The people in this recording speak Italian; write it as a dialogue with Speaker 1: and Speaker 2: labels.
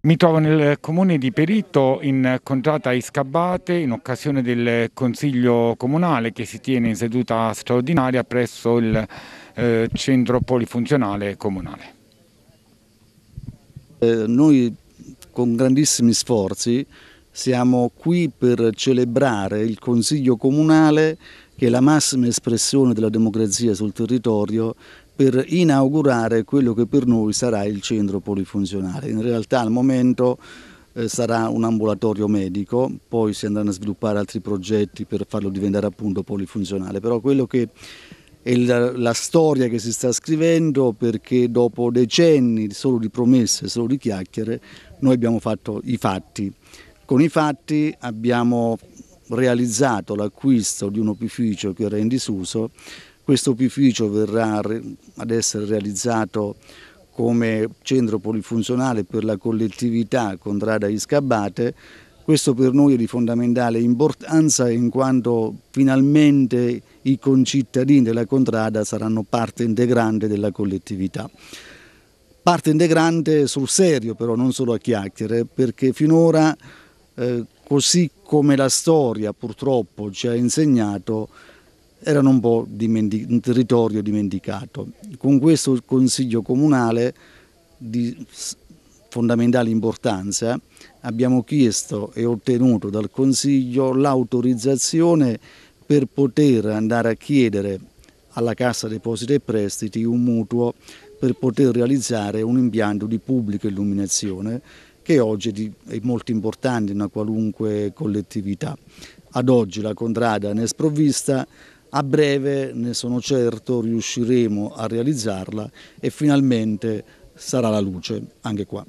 Speaker 1: Mi trovo nel comune di Perito in contrata Iscabate in occasione del consiglio comunale che si tiene in seduta straordinaria presso il eh, centro polifunzionale comunale.
Speaker 2: Eh, noi con grandissimi sforzi siamo qui per celebrare il consiglio comunale che è la massima espressione della democrazia sul territorio per inaugurare quello che per noi sarà il centro polifunzionale. In realtà al momento eh, sarà un ambulatorio medico, poi si andranno a sviluppare altri progetti per farlo diventare appunto polifunzionale, però quello che è la, la storia che si sta scrivendo perché dopo decenni solo di promesse, solo di chiacchiere, noi abbiamo fatto i fatti. Con i fatti abbiamo realizzato l'acquisto di un opificio che era in disuso questo opificio verrà ad essere realizzato come centro polifunzionale per la collettività Contrada Iscabate. Questo per noi è di fondamentale importanza in quanto finalmente i concittadini della Contrada saranno parte integrante della collettività. Parte integrante sul serio però, non solo a chiacchiere, perché finora, eh, così come la storia purtroppo ci ha insegnato, erano un po' dimentic un territorio dimenticato. Con questo Consiglio Comunale di fondamentale importanza abbiamo chiesto e ottenuto dal Consiglio l'autorizzazione per poter andare a chiedere alla Cassa Depositi e Prestiti un mutuo per poter realizzare un impianto di pubblica illuminazione che oggi è molto importante in una qualunque collettività. Ad oggi la contrada ne è sprovvista, a breve, ne sono certo, riusciremo a realizzarla e finalmente sarà la luce anche qua.